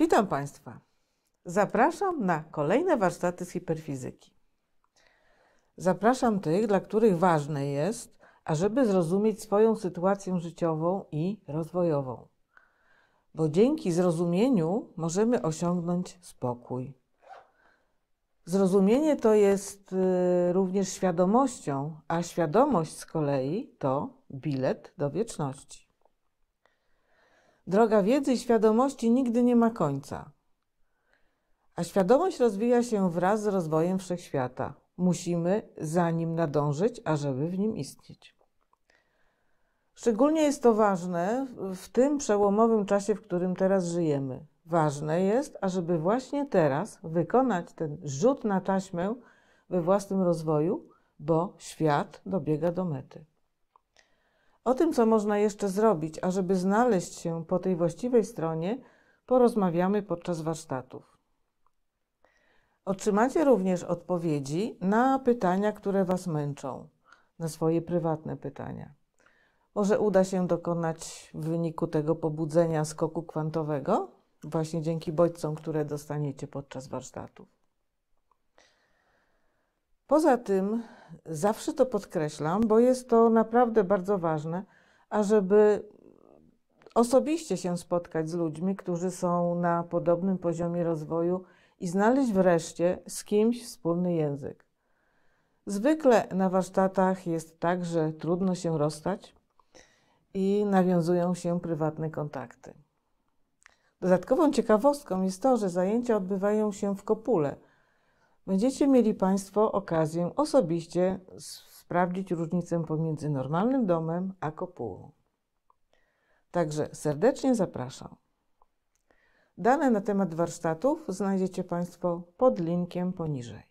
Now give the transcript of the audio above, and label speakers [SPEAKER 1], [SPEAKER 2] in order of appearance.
[SPEAKER 1] Witam Państwa. Zapraszam na kolejne warsztaty z hiperfizyki. Zapraszam tych, dla których ważne jest, ażeby zrozumieć swoją sytuację życiową i rozwojową. Bo dzięki zrozumieniu możemy osiągnąć spokój. Zrozumienie to jest y, również świadomością, a świadomość z kolei to bilet do wieczności. Droga wiedzy i świadomości nigdy nie ma końca. A świadomość rozwija się wraz z rozwojem wszechświata. Musimy za nim nadążyć, ażeby w nim istnieć. Szczególnie jest to ważne w tym przełomowym czasie, w którym teraz żyjemy. Ważne jest, ażeby właśnie teraz wykonać ten rzut na taśmę we własnym rozwoju, bo świat dobiega do mety. O tym, co można jeszcze zrobić, ażeby znaleźć się po tej właściwej stronie, porozmawiamy podczas warsztatów. Otrzymacie również odpowiedzi na pytania, które Was męczą, na swoje prywatne pytania. Może uda się dokonać w wyniku tego pobudzenia skoku kwantowego, właśnie dzięki bodźcom, które dostaniecie podczas warsztatów. Poza tym, Zawsze to podkreślam, bo jest to naprawdę bardzo ważne, ażeby osobiście się spotkać z ludźmi, którzy są na podobnym poziomie rozwoju i znaleźć wreszcie z kimś wspólny język. Zwykle na warsztatach jest tak, że trudno się rozstać i nawiązują się prywatne kontakty. Dodatkową ciekawostką jest to, że zajęcia odbywają się w kopule – Będziecie mieli Państwo okazję osobiście sprawdzić różnicę pomiędzy normalnym domem a kopułą. Także serdecznie zapraszam. Dane na temat warsztatów znajdziecie Państwo pod linkiem poniżej.